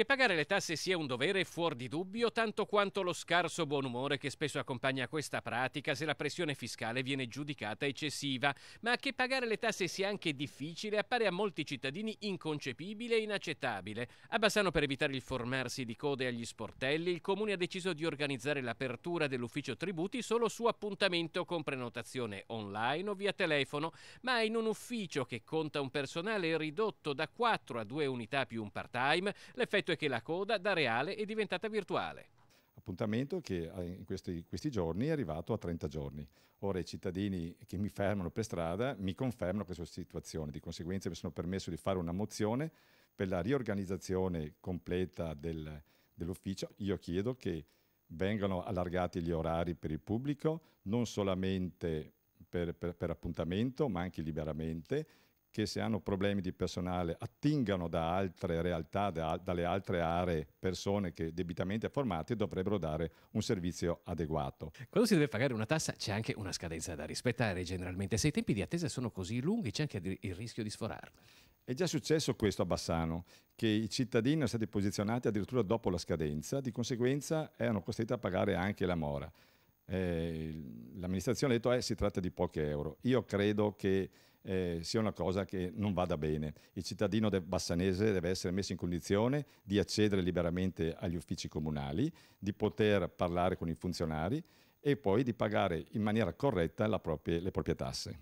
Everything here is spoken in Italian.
Che pagare le tasse sia un dovere è fuor di dubbio, tanto quanto lo scarso buon umore che spesso accompagna questa pratica se la pressione fiscale viene giudicata eccessiva, ma che pagare le tasse sia anche difficile appare a molti cittadini inconcepibile e inaccettabile. A Bassano per evitare il formarsi di code agli sportelli, il comune ha deciso di organizzare l'apertura dell'ufficio tributi solo su appuntamento con prenotazione online o via telefono, ma in un ufficio che conta un personale ridotto da 4 a 2 unità più un part-time, l'effetto è che la coda da reale è diventata virtuale. Appuntamento che eh, in questi, questi giorni è arrivato a 30 giorni. Ora i cittadini che mi fermano per strada mi confermano questa situazione, di conseguenza mi sono permesso di fare una mozione per la riorganizzazione completa del, dell'ufficio. Io chiedo che vengano allargati gli orari per il pubblico, non solamente per, per, per appuntamento, ma anche liberamente, che se hanno problemi di personale attingano da altre realtà, da, dalle altre aree, persone che debitamente formate dovrebbero dare un servizio adeguato. Quando si deve pagare una tassa c'è anche una scadenza da rispettare generalmente. Se i tempi di attesa sono così lunghi c'è anche il rischio di sforarla. È già successo questo a Bassano, che i cittadini sono stati posizionati addirittura dopo la scadenza, di conseguenza erano costretti a pagare anche la mora. Eh, l'amministrazione ha detto che eh, si tratta di pochi euro. Io credo che eh, sia una cosa che non vada bene. Il cittadino de- bassanese deve essere messo in condizione di accedere liberamente agli uffici comunali, di poter parlare con i funzionari e poi di pagare in maniera corretta proprie, le proprie tasse.